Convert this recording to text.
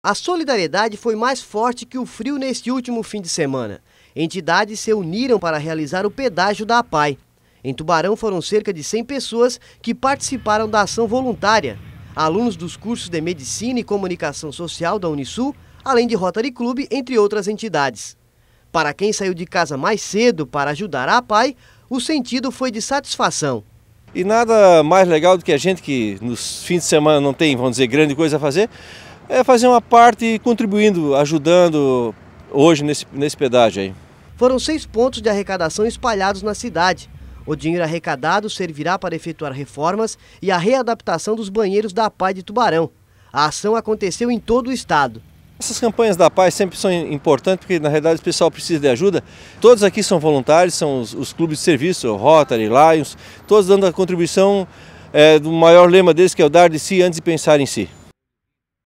A solidariedade foi mais forte que o frio neste último fim de semana. Entidades se uniram para realizar o pedágio da APAI. Em Tubarão foram cerca de 100 pessoas que participaram da ação voluntária. Alunos dos cursos de Medicina e Comunicação Social da Unisul, além de Rotary Club, entre outras entidades. Para quem saiu de casa mais cedo para ajudar a APAI, o sentido foi de satisfação. E nada mais legal do que a gente que nos fins de semana não tem, vamos dizer, grande coisa a fazer, é fazer uma parte contribuindo, ajudando hoje nesse, nesse pedágio aí. Foram seis pontos de arrecadação espalhados na cidade. O dinheiro arrecadado servirá para efetuar reformas e a readaptação dos banheiros da Pai de Tubarão. A ação aconteceu em todo o estado. Essas campanhas da paz sempre são importantes porque, na realidade, o pessoal precisa de ajuda. Todos aqui são voluntários, são os, os clubes de serviço, Rotary, Lions, todos dando a contribuição é, do maior lema deles, que é o dar de si antes de pensar em si.